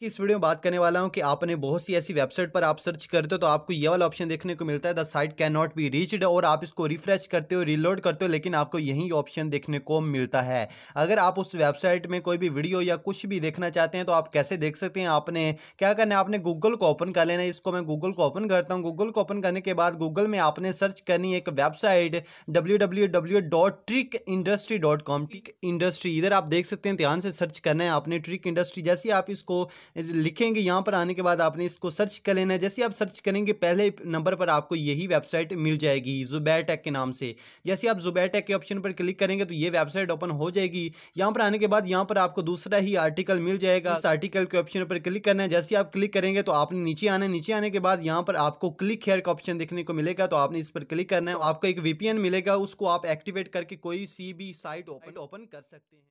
कि इस वीडियो में बात करने वाला हूँ कि आपने बहुत सी ऐसी वेबसाइट पर आप सर्च करते हो तो आपको ये वाला ऑप्शन देखने को मिलता है the site cannot be reached और आप इसको रिफ्रेश करते हो रीलोड करते हो लेकिन आपको यही ऑप्शन देखने को मिलता है अगर आप उस वेबसाइट में कोई भी वीडियो या कुछ भी देखना चाहते हैं तो आप कैसे देख सकते हैं आपने क्या करना है आपने गूगल को ओपन कर लेना है इसको मैं गूगल को ओपन करता हूँ गूगल को ओपन करने के बाद गूगल में आपने सर्च करनी है एक website W W W dot trick industry dot com trick industry इधर आप देख सकते हैं ध्यान से सर्च करना है आपने ट्रिक इंडस्ट्री जैसे आप इसको लिखेंगे यहाँ पर आने के बाद आपने इसको सर्च कर लेना है जैसे आप सर्च करेंगे पहले नंबर पर आपको यही वेबसाइट मिल जाएगी जुबैटैक के नाम से जैसे आप जुबैटैक के ऑप्शन पर क्लिक करेंगे तो ये वेबसाइट ओपन हो जाएगी यहाँ पर आने के बाद यहाँ पर आपको दूसरा ही आर्टिकल मिल जाएगा इस आर्टिकल के ऑप्शन पर क्लिक करना है जैसे आप क्लिक करेंगे तो आपने नीचे आना है नीचे आने के बाद यहाँ पर आपको क्लिक हेयर का ऑप्शन देखने को मिलेगा तो आपने इस पर क्लिक करना है आपको एक वीपीएन मिलेगा उसको आप एक्टिवेट करके कोई सी भी साइट ओपन ओपन कर सकते हैं